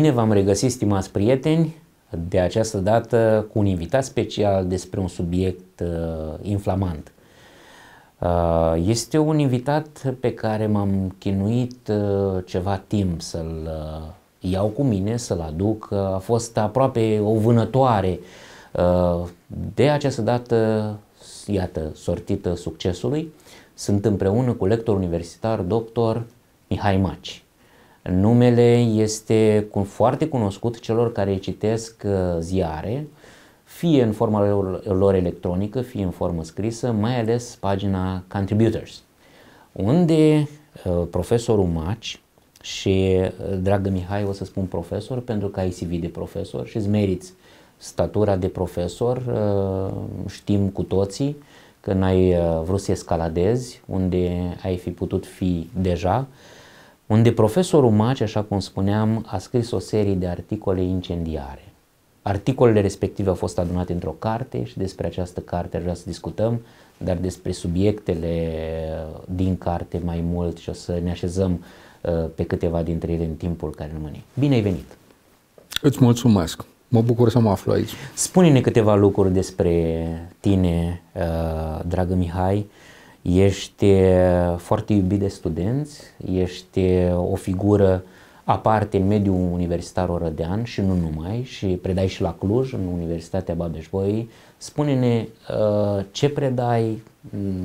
Bine v-am regăsit, stimați prieteni, de această dată cu un invitat special despre un subiect uh, inflamant. Uh, este un invitat pe care m-am chinuit uh, ceva timp să-l uh, iau cu mine, să-l aduc. Uh, a fost aproape o vânătoare. Uh, de această dată, iată, sortită succesului, sunt împreună cu lector universitar doctor, Mihai Maci. Numele este foarte cunoscut celor care citesc uh, ziare, fie în forma lor electronică, fie în formă scrisă, mai ales pagina Contributors, unde uh, profesorul Maci și, uh, dragă Mihai, o să spun profesor pentru că ai CV de profesor și îți meriți statura de profesor, știm cu toții că n-ai vrut să escaladezi unde ai fi putut fi deja, unde profesorul Maci, așa cum spuneam, a scris o serie de articole incendiare. Articolele respective au fost adunate într-o carte și despre această carte vreau să discutăm, dar despre subiectele uh, din carte mai mult și o să ne așezăm uh, pe câteva dintre ele în timpul care rămâne. Bine ai venit! Îți mulțumesc! Mă bucur să mă aflu aici. Spune-ne câteva lucruri despre tine, uh, dragă Mihai, ești foarte iubit de studenți, ești o figură aparte în mediul universitar orădean și nu numai, și predai și la Cluj, în Universitatea babeș Spune-ne ce predai,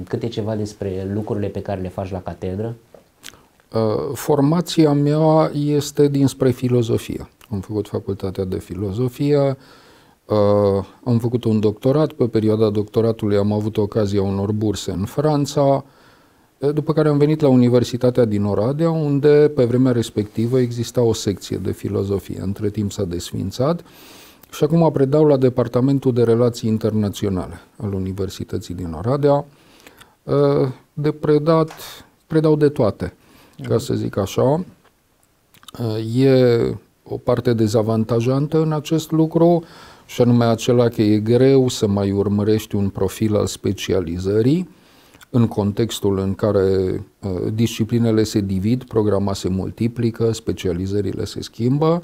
câte ceva despre lucrurile pe care le faci la catedră? Formația mea este dinspre filozofie. Am făcut facultatea de filozofie, Uh, am făcut un doctorat, pe perioada doctoratului am avut ocazia unor burse în Franța, uh, după care am venit la Universitatea din Oradea, unde pe vremea respectivă exista o secție de filozofie. Între timp s-a desfințat și acum predau la Departamentul de Relații Internaționale al Universității din Oradea. Uh, de predat, predau de toate, uh ca să zic așa. Uh, e o parte dezavantajantă în acest lucru, uh, și anume acela că e greu să mai urmărești un profil al specializării în contextul în care uh, disciplinele se divid, programa se multiplică, specializările se schimbă.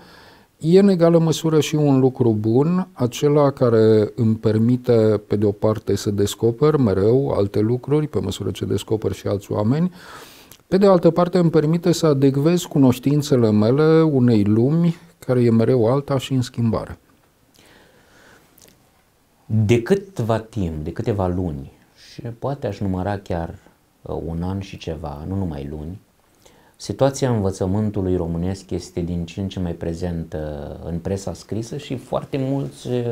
E în egală măsură și un lucru bun, acela care îmi permite, pe de o parte, să descoper mereu alte lucruri, pe măsură ce descoper și alți oameni, pe de altă parte îmi permite să adecvez cunoștințele mele unei lumi care e mereu alta și în schimbare. De câtva timp, de câteva luni, și poate aș număra chiar uh, un an și ceva, nu numai luni, situația învățământului românesc este din ce în ce mai prezentă în presa scrisă și foarte mulți uh,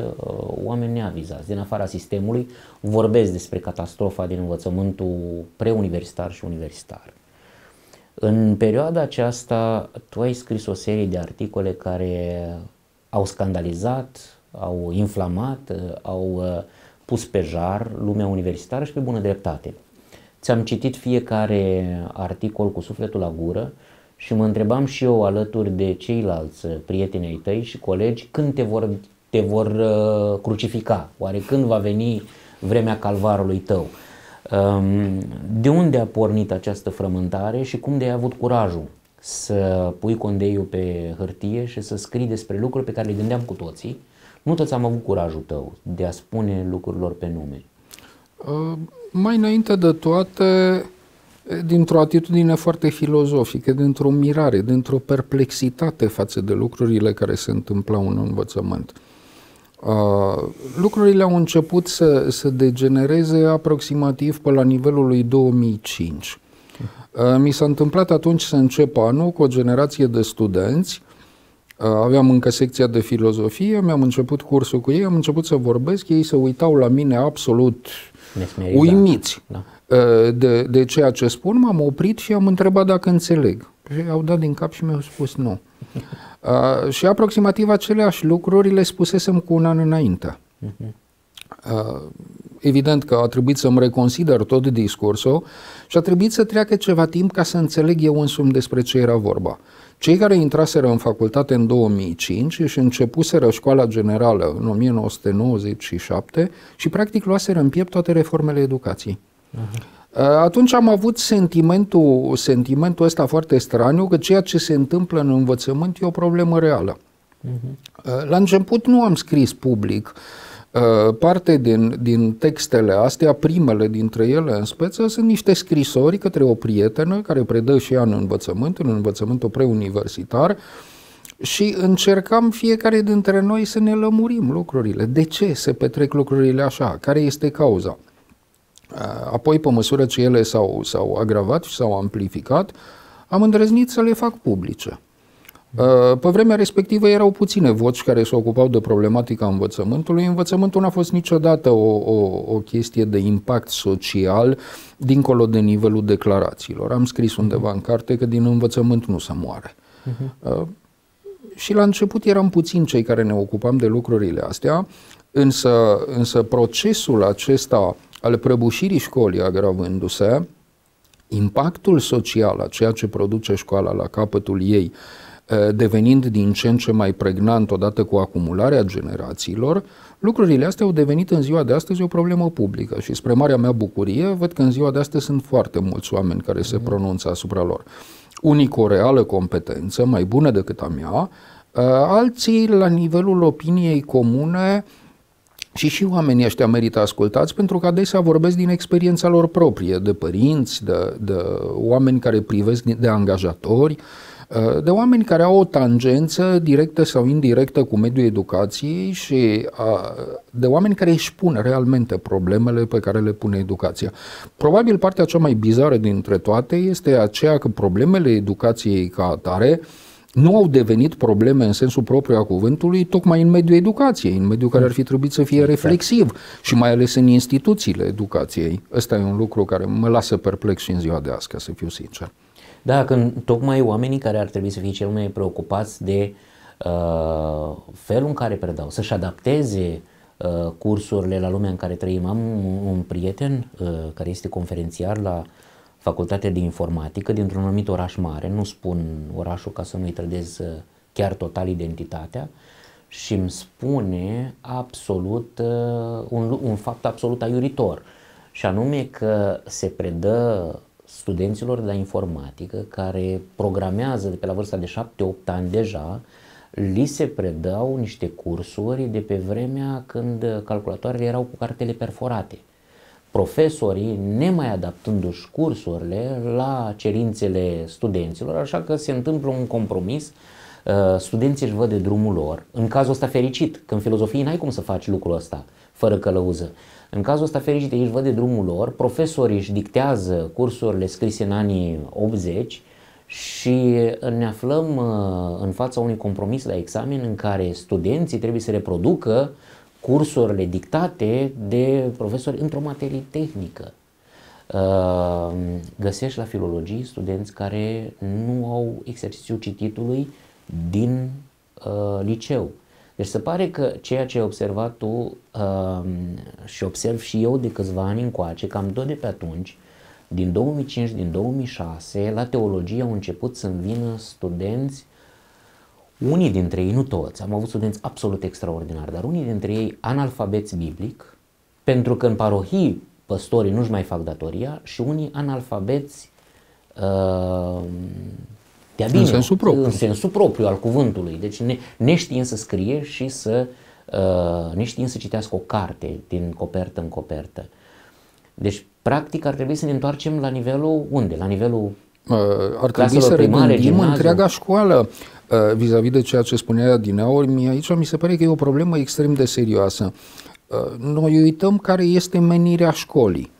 oameni neavizați din afara sistemului vorbesc despre catastrofa din învățământul preuniversitar și universitar. În perioada aceasta, tu ai scris o serie de articole care au scandalizat, au inflamat, uh, au uh, pus pe jar lumea universitară și pe bună dreptate. Ți-am citit fiecare articol cu sufletul la gură și mă întrebam și eu alături de ceilalți uh, prieteni ai tăi și colegi când te vor, te vor crucifica, oare când va veni vremea calvarului tău. Um, de unde a pornit această frământare și cum de ai avut curajul să pui condeiul pe hârtie și să scrii despre lucruri pe care le gândeam cu toții, nu toți am avut curajul tău de a spune lucrurilor pe nume? Uh, mai înainte de toate, dintr-o atitudine foarte filozofică, dintr-o mirare, dintr-o perplexitate față de lucrurile care se întâmplau în învățământ. Uh, lucrurile au început să, să degenereze aproximativ pe la nivelul lui 2005. Uh, mi s-a întâmplat atunci să încep anul cu o generație de studenți Uh, aveam încă secția de filozofie, mi-am început cursul cu ei, am început să vorbesc, ei se uitau la mine absolut Nesmerit, uimiți da. Uh, de, de ceea ce spun, m-am oprit și am întrebat dacă înțeleg. Și au dat din cap și mi-au spus nu. A, uh, și aproximativ aceleași lucruri le spusesem cu un an înainte. A, mhm. evident că a trebuit să-mi reconsider tot discursul și a trebuit să treacă ceva timp ca să înțeleg eu însumi despre ce era vorba. Cei care intraseră în facultate în 2005 și începuseră școala generală în 1997 și practic luaseră în piept toate reformele educației. Uh-huh. Atunci am avut sentimentul, sentimentul ăsta foarte straniu că ceea ce se întâmplă în învățământ e o problemă reală. Uh-huh. Uh, la început nu am scris public uh, Uh, parte din, din textele astea, primele dintre ele în speță, sunt niște scrisori către o prietenă care predă și ea în învățământ, în învățământul preuniversitar, și încercam fiecare dintre noi să ne lămurim lucrurile. De ce se petrec lucrurile așa? Care este cauza? Uh, apoi, pe măsură ce ele s-au, s-au agravat și s-au amplificat, am îndrăznit să le fac publice. Uh, pe vremea respectivă erau puține voci care se ocupau de problematica învățământului. Învățământul nu a fost niciodată o, o, o chestie de impact social dincolo de nivelul declarațiilor. Am scris undeva în carte că din învățământ nu se moare. Uh-huh. Uh, și la început eram puțini cei care ne ocupam de lucrurile astea, însă, însă procesul acesta al prăbușirii școlii agravându-se, impactul social a ceea ce produce școala la capătul ei, uh, Eh, devenind din ce în ce mai pregnant odată cu acumularea generațiilor, lucrurile astea au devenit în ziua de astăzi o problemă publică și spre marea mea bucurie văd că în ziua de astăzi sunt foarte mulți oameni care se mhm. pronunță asupra lor. Unii cu o reală competență, mai bună decât a mea, eh, alții la nivelul opiniei comune și și oamenii ăștia merită ascultați pentru că adesea vorbesc din experiența lor proprie, de părinți, de, de oameni care privesc de angajatori, Eh, de oameni care au o tangență directă sau indirectă cu mediul educației și de oameni care își pun realmente problemele pe care le pune educația. Probabil partea cea mai bizară dintre toate este aceea că problemele educației ca atare nu au devenit probleme în sensul propriu a cuvântului, tocmai în mediul educației, în mediul care ar fi trebuit să fie exact. reflexiv și mai ales în instituțiile educației. Ăsta e un lucru care mă lasă perplex și în ziua de azi, ca să fiu sincer. Da, când tocmai oamenii care ar trebui să fie cel mai preocupați de uh, felul în care predau, să-și adapteze uh, cursurile la lumea în care trăim. Am un, un prieten uh, care este conferențiar la facultatea de informatică dintr-un anumit oraș mare, nu spun orașul ca să nu-i trădez uh, chiar total identitatea, și îmi spune absolut uh, un, un fapt absolut aiuritor, și anume că se predă studenților de la informatică care programează de pe la vârsta de 7-8 ani deja, li se predau niște cursuri de pe vremea când calculatoarele erau cu cartele perforate. Profesorii nemai adaptându-și cursurile la cerințele studenților, așa că se întâmplă un compromis uh, studenții își văd de drumul lor, în cazul ăsta fericit, că în filozofie n-ai cum să faci lucrul ăsta fără călăuză. În cazul ăsta, fericit, ei își văd de drumul lor, profesorii își dictează cursurile scrise în anii 80 și uh, ne aflăm uh, în fața unui compromis la examen în care studenții trebuie să reproducă cursurile dictate de profesori într-o materie tehnică. Uh, găsești la filologie studenți care nu au exercițiu cititului din liceu. Deci se pare că ceea ce ai observat tu uh, și observ și eu de câțiva ani încoace, cam tot de pe atunci, din 2005, din 2006, la teologie au început să vină studenți, unii dintre ei, nu toți, am avut studenți absolut extraordinari, dar unii dintre ei analfabeți biblic, pentru că în parohii păstorii nu-și mai fac datoria și unii analfabeți uh, te bine, în sensul propriu. În sensul propriu al cuvântului. Deci ne, neștiind să scrie și să uh, neștiind să citească o carte din copertă în copertă. Deci, practic, ar trebui să ne întoarcem la nivelul unde? La nivelul uh, ar trebui să primare, regândim gimnaziu. întreaga școală uh, vis-a-vis de ceea ce spunea din aur. Aici mi se pare că e o problemă extrem de serioasă. Uh, noi uităm care este menirea școlii.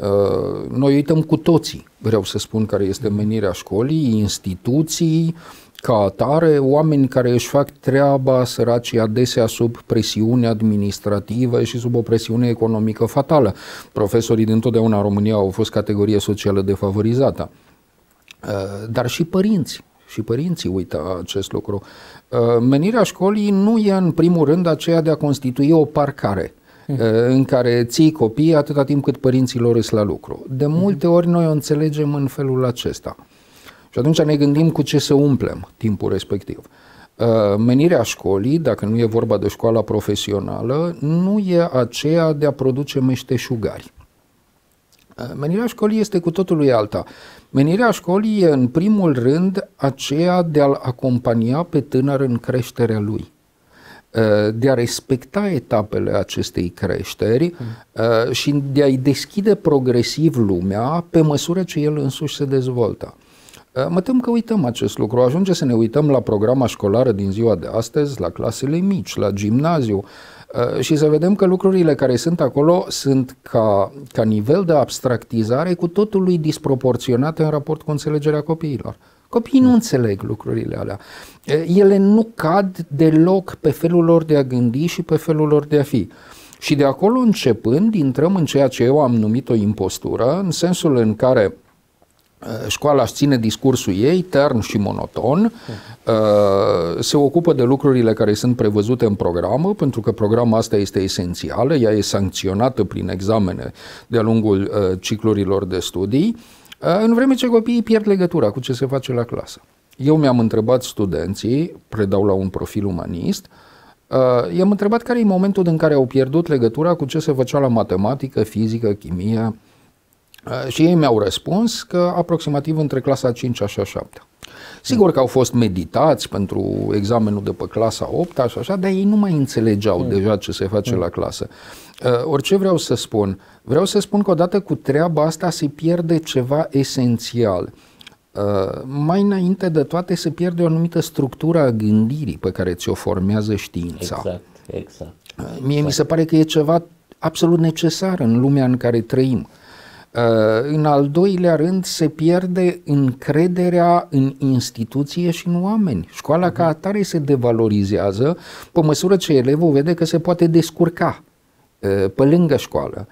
Uh, noi uităm cu toții, vreau să spun, care este menirea școlii, instituții, ca atare, oameni care își fac treaba săraci adesea sub presiune administrativă și sub o presiune economică fatală. Profesorii din totdeauna în România au fost categorie socială defavorizată. Uh, dar și părinți. Și părinții uită acest lucru. Uh, menirea școlii nu e în primul rând aceea de a constitui o parcare Hm. Eh, în care ții copiii atâta timp cât părinții lor sunt la lucru. De hm. multe ori noi o înțelegem în felul acesta. Și atunci ne gândim cu ce să umplem timpul respectiv. Eh, menirea școlii, dacă nu e vorba de școala profesională, nu e aceea de a produce meșteșugari. Eh, menirea școlii este cu totul lui alta. Menirea școlii e, în primul rând, aceea de a-l acompania pe tânăr în creșterea lui. Uh, de a respecta etapele acestei creșteri uh, și de a-i deschide progresiv lumea pe măsură ce el însuși se dezvoltă. Uh, mă tem că uităm acest lucru. Ajunge să ne uităm la programa școlară din ziua de astăzi, la clasele mici, la gimnaziu și să vedem că lucrurile care sunt acolo sunt ca, ca nivel de abstractizare cu totul lui disproporționate în raport cu înțelegerea copiilor. Copiii nu înțeleg lucrurile alea. Ele nu cad deloc pe felul lor de a gândi și pe felul lor de a fi. Și de acolo începând, intrăm în ceea ce eu am numit o impostură, în sensul în care școala își ține discursul ei, tern și monoton, se ocupă de lucrurile care sunt prevăzute în programă, pentru că programa asta este esențială, ea e sancționată prin examene de-a lungul ciclurilor de studii, Eh, în vreme ce copiii pierd legătura cu ce se face la clasă. Eu mi-am întrebat studenții, predau la un profil umanist, uh, i-am întrebat care e momentul în care au pierdut legătura cu ce se făcea la matematică, fizică, chimie uh, și ei mi-au răspuns că aproximativ între clasa 5 și 7. Sigur că au fost meditați pentru examenul de pe clasa 8 și așa, dar ei nu mai înțelegeau mm. deja ce se face mm. la clasă. Uh, orice vreau să spun, vreau să spun că odată cu treaba asta se pierde ceva esențial. Uh, mai înainte de toate se pierde o anumită structură a gândirii pe care ți-o formează știința. Exact, exact. Uh, Mie mi se pare că e ceva absolut necesar în lumea în care trăim. Uh, în al doilea rând, se pierde încrederea în instituție și în oameni. Școala ca mhm. atare se devalorizează pe măsură ce elevul vede că se poate descurca. Eh, pe lângă școală.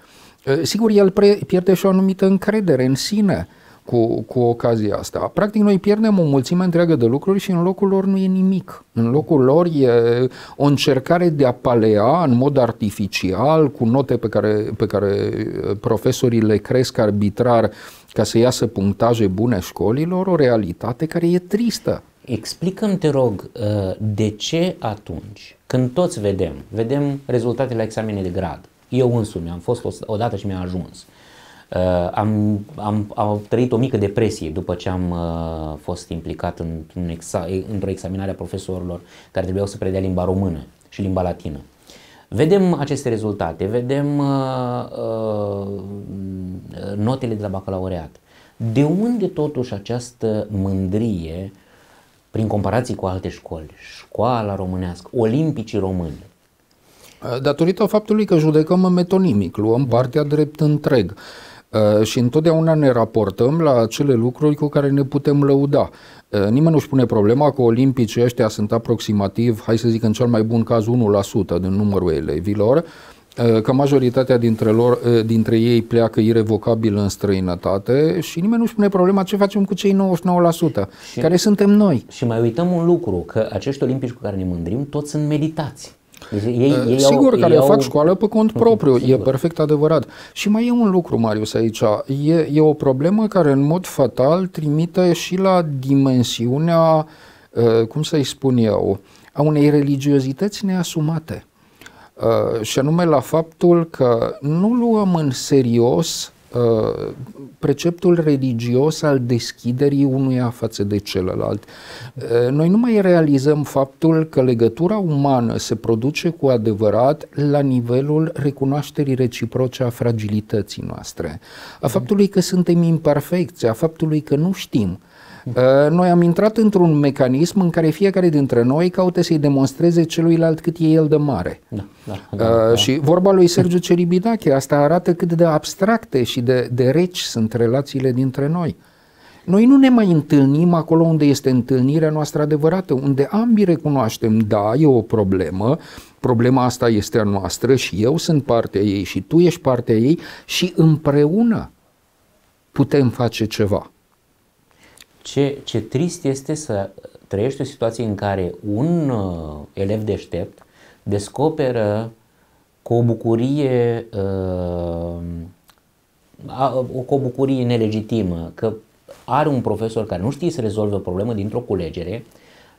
Eh, sigur, el pierde și o anumită încredere în sine cu, cu ocazia asta. Practic, noi pierdem o mulțime întreagă de lucruri și în locul lor nu e nimic. În locul lor e o încercare de a palea în mod artificial, cu note pe care, pe care eh, profesorii le cresc arbitrar ca să iasă punctaje bune școlilor, o realitate care e tristă. Explicăm, te rog, de ce atunci când toți vedem, vedem rezultatele la examene de grad. Eu însumi am fost odată și mi-a ajuns. Uh, am, am, am trăit o mică depresie după ce am uh, fost implicat într-un exa- într-o examinare a profesorilor care trebuiau să predea limba română și limba latină. Vedem aceste rezultate, vedem uh, uh, notele de la bacalaureat. De unde totuși această mândrie prin comparații cu alte școli școala românească, olimpicii români. Uh, datorită faptului că judecăm metonimic, luăm partea drept întreg uh, și întotdeauna ne raportăm la acele lucruri cu care ne putem lăuda. Uh, nimeni nu-și pune problema că olimpicii ăștia sunt aproximativ, hai să zic în cel mai bun caz, 1% din numărul elevilor, Eh, că majoritatea dintre, lor, eh, dintre ei pleacă irevocabil în străinătate și nimeni nu își pune problema ce facem cu cei 99%, și, care suntem noi. Și mai uităm un lucru, că acești olimpici cu care ne mândrim, toți sunt meditați. ei, ei eh, Sigur, au, care ei fac au... școală pe cont mhm, propriu, Sigur. e perfect adevărat. Și mai e un lucru, Marius, aici. E, e o problemă care, în mod fatal, trimite și la dimensiunea, cum să-i spun eu, a unei religiozități neasumate. Uh, și anume la faptul că nu luăm în serios uh, preceptul religios al deschiderii unuia față de celălalt. Uh, noi nu mai realizăm faptul că legătura umană se produce cu adevărat la nivelul recunoașterii reciproce a fragilității noastre, a faptului că suntem imperfecți, a faptului că nu știm. Uh, noi am intrat într-un mecanism în care fiecare dintre noi caută să-i demonstreze celuilalt cât e el de mare. Da, da, uh, da, da. Și vorba lui Sergiu Ceribidache, asta arată cât de abstracte și de, de reci sunt relațiile dintre noi. Noi nu ne mai întâlnim acolo unde este întâlnirea noastră adevărată, unde ambii recunoaștem, da, e o problemă, problema asta este a noastră și eu sunt partea ei și tu ești partea ei și împreună putem face ceva ce, ce trist este să trăiești o situație în care un uh, elev deștept descoperă cu o bucurie uh, a, cu o bucurie nelegitimă că are un profesor care nu știe să rezolve o problemă dintr-o culegere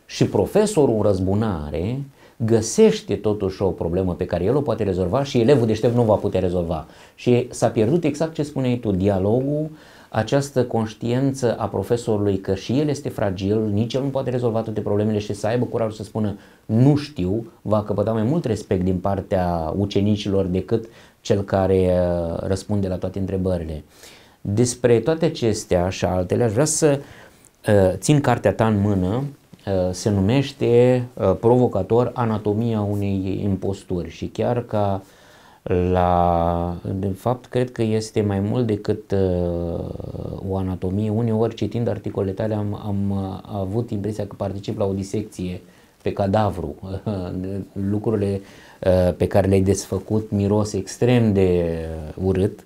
și profesorul în răzbunare găsește totuși o problemă pe care el o poate rezolva și elevul deștept nu va putea rezolva. Și s-a pierdut exact ce spuneai tu, dialogul uh, această conștiență a profesorului că și el este fragil, nici el nu poate rezolva toate problemele și să aibă curajul să spună nu știu, va căpăta mai mult respect din partea ucenicilor decât cel care uh, răspunde la toate întrebările. Despre toate acestea și altele aș vrea să uh, țin cartea ta în mână, uh, se numește provocator anatomia unei imposturi și chiar ca uh, la, de fapt, cred că este mai mult decât uh, o anatomie. Uneori, citind articole tale, am, am uh, avut impresia că particip la o disecție pe cadavru. lucrurile uh, pe care le-ai desfăcut miros extrem de uh, urât.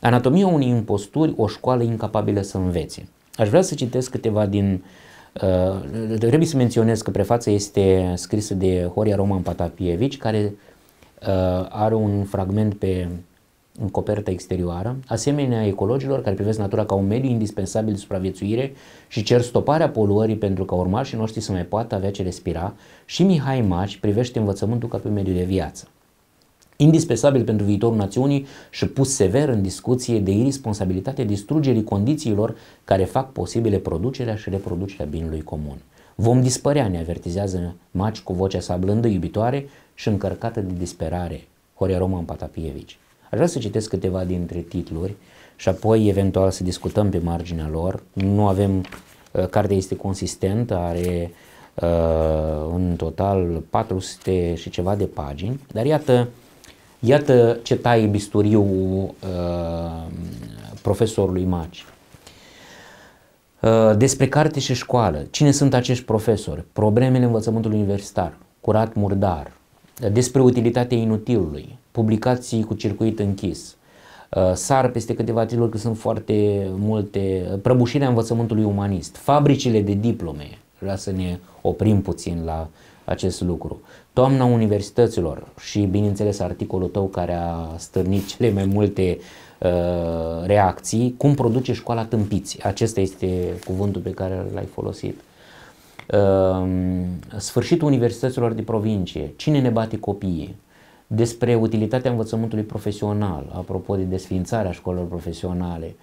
Anatomia unei imposturi, o școală incapabilă să învețe. Aș vrea să citesc câteva din Uh, trebuie să menționez că prefața este scrisă de Horia Roman Patapievici, care Uh, are un fragment pe în coperta exterioară, asemenea ecologilor care privesc natura ca un mediu indispensabil de supraviețuire și cer stoparea poluării pentru ca urmașii noștri să mai poată avea ce respira și Mihai Maci privește învățământul ca pe un mediu de viață. Indispensabil pentru viitorul națiunii și pus sever în discuție de irresponsabilitatea distrugerii condițiilor care fac posibile producerea și reproducerea binului comun. Vom dispărea, ne avertizează Maci cu vocea sa blândă, iubitoare, și încărcată de disperare, Horia Roman Patapievici. Aș vrea să citesc câteva dintre titluri și apoi eventual să discutăm pe marginea lor. Nu avem, uh, cartea este consistentă, are uh, în total 400 și ceva de pagini, dar iată, iată ce taie bisturiu uh, profesorului Maci. Uh, despre carte și școală. Cine sunt acești profesori? Problemele învățământului universitar. Curat murdar despre utilitatea inutilului, publicații cu circuit închis, uh, sar peste câteva titluri că sunt foarte multe, uh, prăbușirea învățământului umanist, fabricile de diplome, vreau să ne oprim puțin la acest lucru. Toamna universităților și, bineînțeles, articolul tău care a stârnit cele mai multe uh, reacții, cum produce școala tâmpiți. Acesta este cuvântul pe care l-ai folosit. Ehm, sfârșitul universităților de provincie, cine ne bate copiii, despre utilitatea învățământului profesional, apropo de desfințarea școlilor profesionale,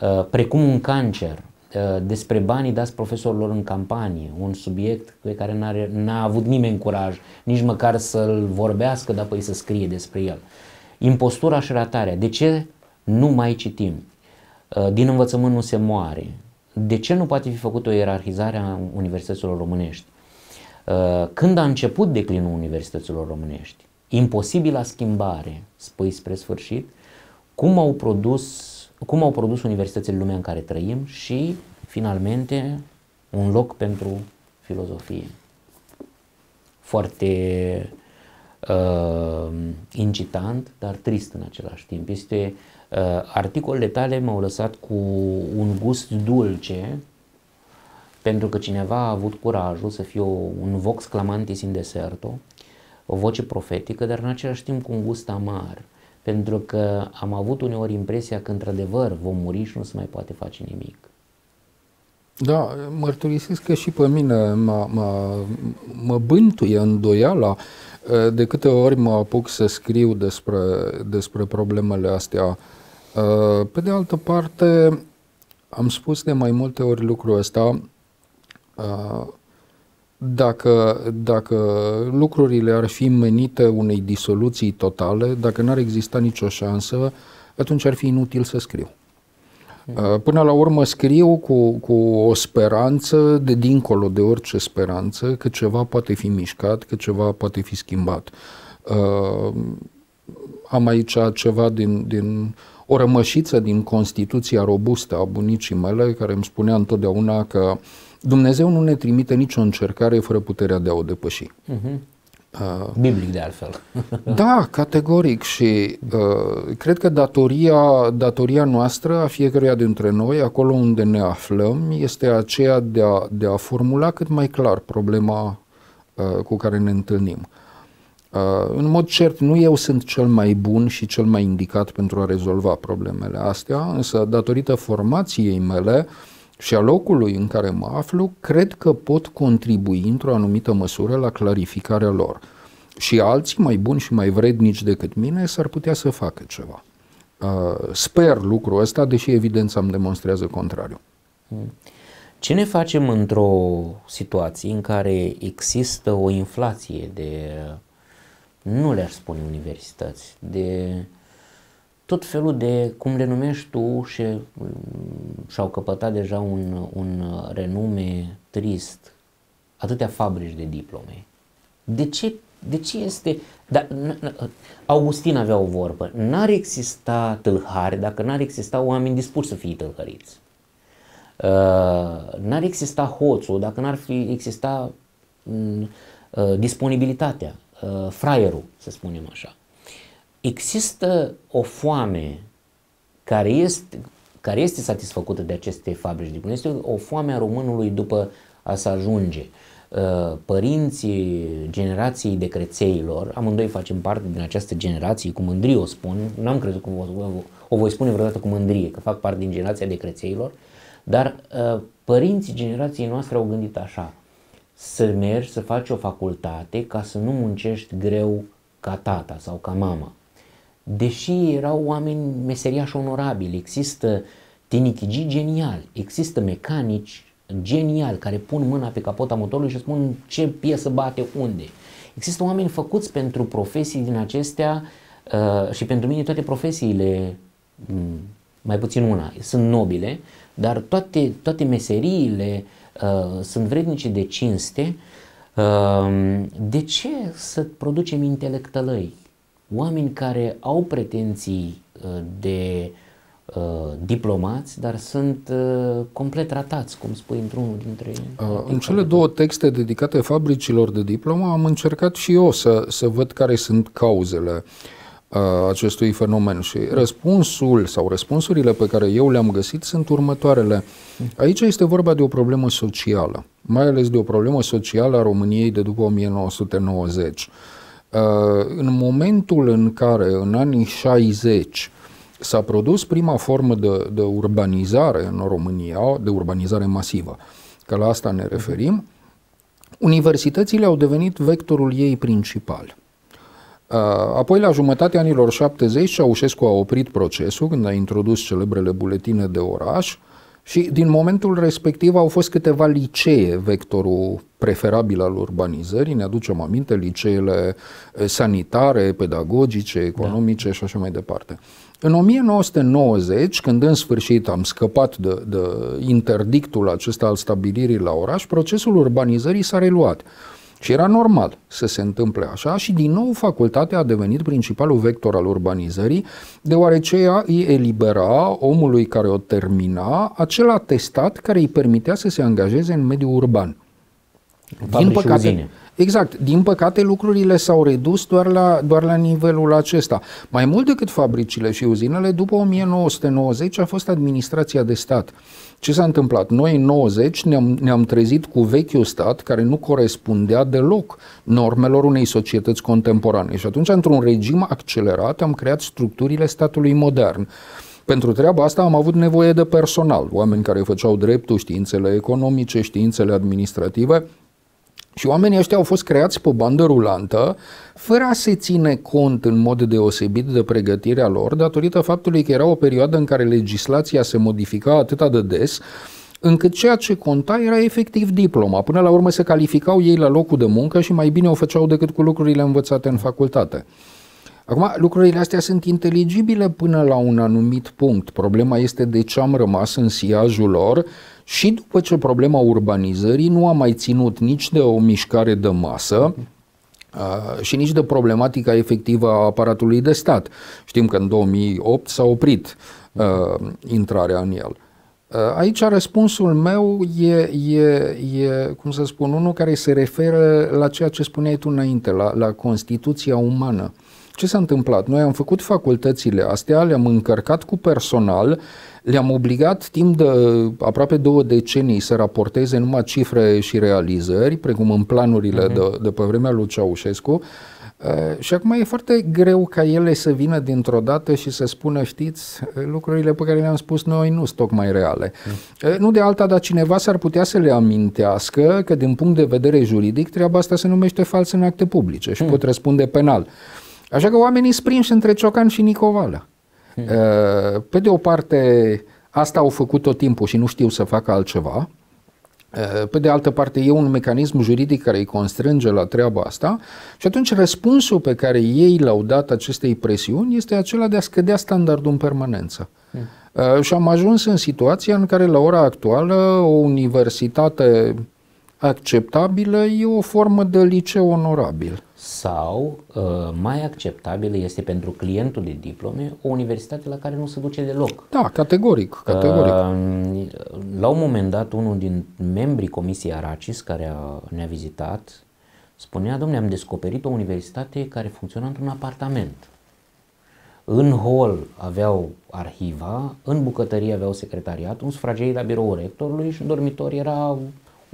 ehm, precum un cancer, ehm, despre banii dați profesorilor în campanie, un subiect pe care n-are, n-a avut nimeni curaj nici măcar să-l vorbească, dar apoi să scrie despre el. Impostura și ratarea. De ce nu mai citim? Din învățământ nu se moare. De ce nu poate fi făcută o ierarhizare a universităților românești? Uh, când a început declinul universităților românești, Imposibilă schimbare, spui spre sfârșit, cum au produs, cum au produs universitățile lumea în care trăim și, finalmente, un loc pentru filozofie. Foarte uh, incitant, dar trist în același timp. Este uh, Uh, articolele tale m-au lăsat cu un gust dulce pentru că cineva a avut curajul să fie o, un vox clamantis in deserto, o voce profetică, dar în același timp cu un gust amar, pentru că am avut uneori impresia că într-adevăr vom muri și nu se mai poate face nimic. Da, mărturisesc că și pe mine mă, mă, mă bântuie îndoiala. Uh, de câte ori mă apuc să scriu despre, despre problemele astea Uh, pe de altă parte, am spus de mai multe ori lucrul ăsta, uh, dacă, dacă lucrurile ar fi menite unei disoluții totale, dacă n-ar exista nicio șansă, atunci ar fi inutil să scriu. Uh, până la urmă scriu cu, cu o speranță de dincolo de orice speranță că ceva poate fi mișcat, că ceva poate fi schimbat. Am aici ceva din, din uh, o rămășiță din Constituția robustă a bunicii mele, care îmi spunea întotdeauna că Dumnezeu nu ne trimite nicio încercare fără puterea de a o depăși. Uh-huh. Uh, Biblic de altfel. Da, categoric și uh, cred că datoria, datoria noastră a fiecăruia dintre noi, acolo unde ne aflăm, este aceea de a, de a formula cât mai clar problema uh, cu care ne întâlnim. Uh, în mod cert, nu eu sunt cel mai bun și cel mai indicat pentru a rezolva problemele astea, însă, datorită formației mele și a locului în care mă aflu, cred că pot contribui într-o anumită măsură la clarificarea lor. Și alții mai buni și mai vrednici decât mine s-ar putea să facă ceva. Uh, sper lucrul ăsta, deși evidența îmi demonstrează contrariu. Hmm. Ce ne facem într-o situație în care există o inflație de nu le-aș spune universități, de tot felul de, cum le numești tu, și, mm, și-au căpătat deja un, un renume trist, atâtea fabrici de diplome. De ce, de ce este... Da, Augustin avea o vorbă, n-ar exista tâlhari dacă n-ar exista oameni dispuși să fie tâlhăriți. Uh, n-ar exista hoțul dacă n-ar fi exista mm, uh, disponibilitatea. Uh, fraierul, să spunem așa. Există o foame care este, care este satisfăcută de aceste fabrici de bunăstare, este o foame a românului după a să ajunge. Uh, părinții generației de crețeilor, amândoi facem parte din această generație, cu mândrie o spun, n-am crezut că o, o voi spune vreodată cu mândrie, că fac parte din generația de crețeilor, dar uh, părinții generației noastre au gândit așa, să mergi să faci o facultate ca să nu muncești greu ca tata sau ca mama. Deși erau oameni meseriași onorabili, există tinichigii geniali, există mecanici geniali care pun mâna pe capota motorului și spun ce piesă bate unde. Există oameni făcuți pentru profesii din acestea uh, și pentru mine toate profesiile, mm, mai puțin una, sunt nobile, dar toate, toate meseriile uh, Uh, sunt vrednice de cinste, uh, de ce să producem intelectălăi? Oameni care au pretenții uh, de diplomați, dar sunt complet ratați, cum spui într-unul dintre... În cele două texte dedicate fabricilor de diplomă am încercat și eu să, să văd care sunt cauzele. Uh, acestui fenomen și răspunsul sau răspunsurile pe care eu le-am găsit sunt următoarele. Aici este vorba de o problemă socială, mai ales de o problemă socială a României de după 1990. În momentul în care, în anii 60, s-a produs prima formă de, de urbanizare în România, de urbanizare masivă, că la asta ne referim, universitățile au devenit vectorul ei principal. Apoi, la jumătatea anilor 70, Ceaușescu a oprit procesul când a introdus celebrele buletine de oraș și din momentul respectiv au fost câteva licee vectorul preferabil al urbanizării, ne aducem aminte, liceele sanitare, pedagogice, da. economice da. și așa mai departe. În 1990, când în sfârșit am scăpat de, de interdictul acesta al stabilirii la oraș, procesul urbanizării s-a reluat. Și era normal să se întâmple așa și din nou facultatea a devenit principalul vector al urbanizării, deoarece ea îi elibera omului care o termina acel atestat care îi permitea să se angajeze în mediul urban. Din păcate, Exact. Din păcate, lucrurile s-au redus doar la, doar la nivelul acesta. Mai mult decât fabricile și uzinele, după 1990 a fost administrația de stat. Ce s-a întâmplat? Noi în 90 ne-am, ne-am trezit cu vechiul stat care nu corespundea deloc normelor unei societăți contemporane. Și atunci, într-un regim accelerat, am creat structurile statului modern. Pentru treaba asta am avut nevoie de personal, oameni care făceau dreptul, științele economice, științele administrative, și oamenii ăștia au fost creați pe bandă rulantă, fără a se ține cont în mod deosebit de pregătirea lor, datorită faptului că era o perioadă în care legislația se modifica atât de des, încât ceea ce conta era efectiv diploma. Până la urmă se calificau ei la locul de muncă și mai bine o făceau decât cu lucrurile învățate în facultate. Acum, lucrurile astea sunt inteligibile până la un anumit punct. Problema este de ce am rămas în siajul lor și după ce problema urbanizării nu a mai ținut nici de o mișcare de masă, și nici de problematica efectivă a aparatului de stat. Știm că în 2008 s-a oprit uh, intrarea în el. Uh, aici răspunsul meu e, e, e, cum să spun, unul care se referă la ceea ce spuneai tu înainte, la, la Constituția umană. Ce s-a întâmplat? Noi am făcut facultățile astea, le-am încărcat cu personal le-am obligat timp de aproape două decenii să raporteze numai cifre și realizări, precum în planurile uh-huh. de, de pe vremea lui Ceaușescu, Uh, și acum e foarte greu ca ele să vină dintr-o dată și să spună, știți, lucrurile pe care le-am spus noi nu sunt tocmai reale. Mm. Uh, nu de alta, dar cineva s-ar putea să le amintească că din punct de vedere juridic treaba asta se numește fals în acte publice și mm. pot răspunde penal. Așa că oamenii sprinși între Ciocan și Nicovală. Hm. Uh, pe de o parte, asta au făcut tot timpul și nu știu să facă altceva. Uh, pe de altă parte, e un mecanism juridic care îi constrânge la treaba asta și atunci răspunsul pe care ei l-au dat acestei presiuni este acela de a scădea standardul în permanență. Mm. Și am ajuns în situația în care, la ora actuală, o universitate acceptabilă e o formă de liceu onorabil sau uh, mai acceptabilă este pentru clientul de diplome o universitate la care nu se duce deloc. Da, categoric, categoric. Uh, la un moment dat, unul din membrii Comisiei Aracis care a, ne-a vizitat spunea, domnule am descoperit o universitate care funcționa într-un apartament. În hol aveau arhiva, în bucătărie aveau secretariat, un sufragerii la birou rectorului și în dormitor era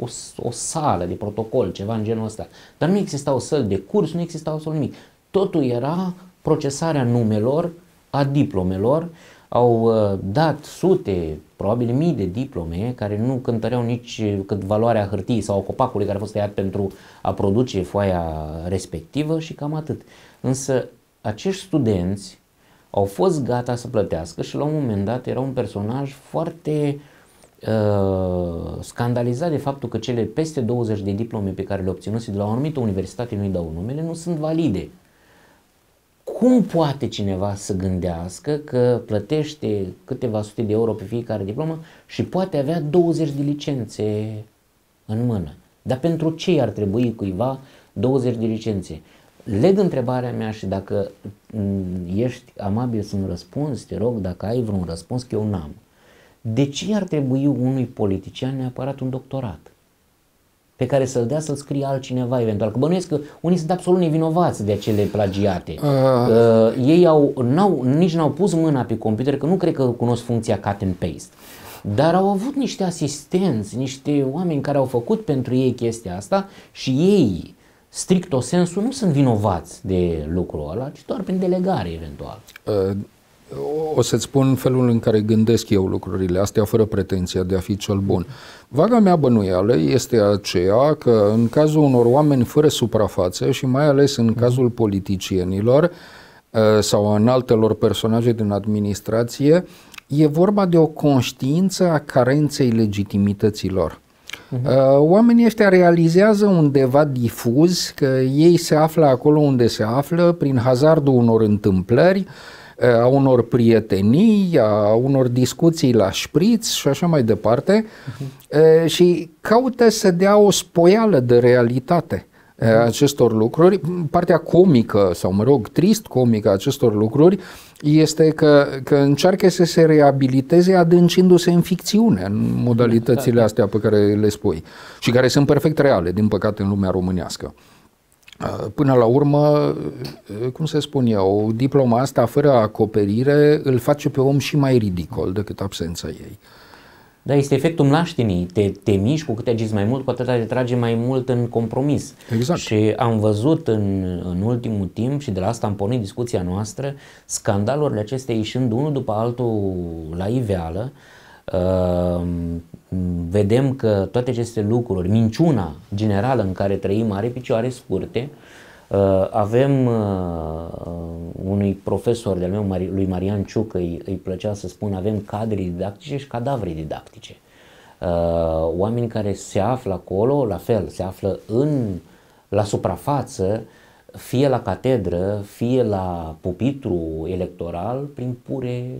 o, o sală de protocol, ceva în genul ăsta. Dar nu exista o sală de curs, nu exista o sală nimic. Totul era procesarea numelor, a diplomelor. Au uh, dat sute, probabil mii de diplome care nu cântăreau nici uh, cât valoarea hârtiei sau copacului care a fost tăiat pentru a produce foaia respectivă și cam atât. Însă acești studenți au fost gata să plătească și la un moment dat era un personaj foarte uh, Uh, scandalizat de faptul că cele peste 20 de diplome pe care le obținuse de la o anumită universitate, nu-i dau numele, nu sunt valide. Cum poate cineva să gândească că plătește câteva sute de euro pe fiecare diplomă și poate avea 20 de licențe în mână? Dar pentru ce ar trebui cuiva 20 de licențe? leg întrebarea mea și dacă mm, ești amabil să-mi răspunzi, te rog, dacă ai vreun răspuns, că eu n-am. De ce ar trebui unui politician neapărat un doctorat? pe care să-l dea să-l scrie altcineva eventual. Că bănuiesc că unii sunt absolut nevinovați de acele plagiate. Uh. Uh, ei au, n-au, nici n-au pus mâna pe computer, că nu cred că cunosc funcția cut and paste. Dar au avut niște asistenți, niște oameni care au făcut pentru ei chestia asta și ei, strict o sensul, nu sunt vinovați de lucrul ăla, ci doar prin delegare eventual. Uh o să-ți spun felul în care gândesc eu lucrurile astea fără pretenția de a fi cel bun. Vaga mea bănuială este aceea că în cazul unor oameni fără suprafață și mai ales în cazul politicienilor uh, sau în altelor personaje din administrație, e vorba de o conștiință a carenței legitimităților. Mhm. Uhum. Oamenii ăștia realizează undeva difuz că ei se află acolo unde se află prin hazardul unor întâmplări uh, Eh, a unor prietenii, a unor discuții la șpriț și așa mai departe uh-huh. și caută să dea o spoială de realitate eh, mhm. acestor lucruri. Partea comică, sau mă rog, trist comică acestor lucruri, este că, că încearcă să se reabiliteze adâncindu-se în ficțiune, în modalitățile da, da. astea pe care le spui și care sunt perfect reale, din păcate, în lumea românească. Uh, până la urmă, uh, cum să spun eu, diploma asta fără acoperire îl face pe om și mai ridicol decât absența ei. Da, este efectul mlaștinii. Te, te miști cu cât agiți mai mult, cu atât te trage mai mult în compromis. Exact. Și am văzut în, în ultimul timp, și de la asta am pornit discuția noastră, scandalurile acestea ieșind unul după altul la iveală, uh, vedem că toate aceste lucruri, minciuna generală în care trăim are picioare scurte. Uh, avem uh, uh, unui profesor de-al meu, lui Marian Ciuc, îi, îi plăcea să spun, avem cadre didactice și cadavre didactice. Oameni care se află acolo, la fel, se află în, la suprafață, fie la catedră, fie la pupitru electoral, prin pure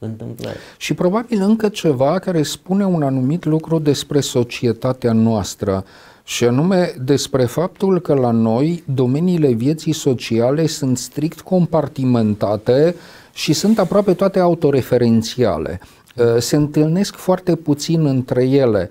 întâmplări. Și probabil încă ceva care spune un anumit lucru despre societatea noastră și anume despre faptul că la noi domeniile vieții sociale sunt strict compartimentate și sunt aproape toate autoreferențiale. Ă, se întâlnesc foarte puțin între ele.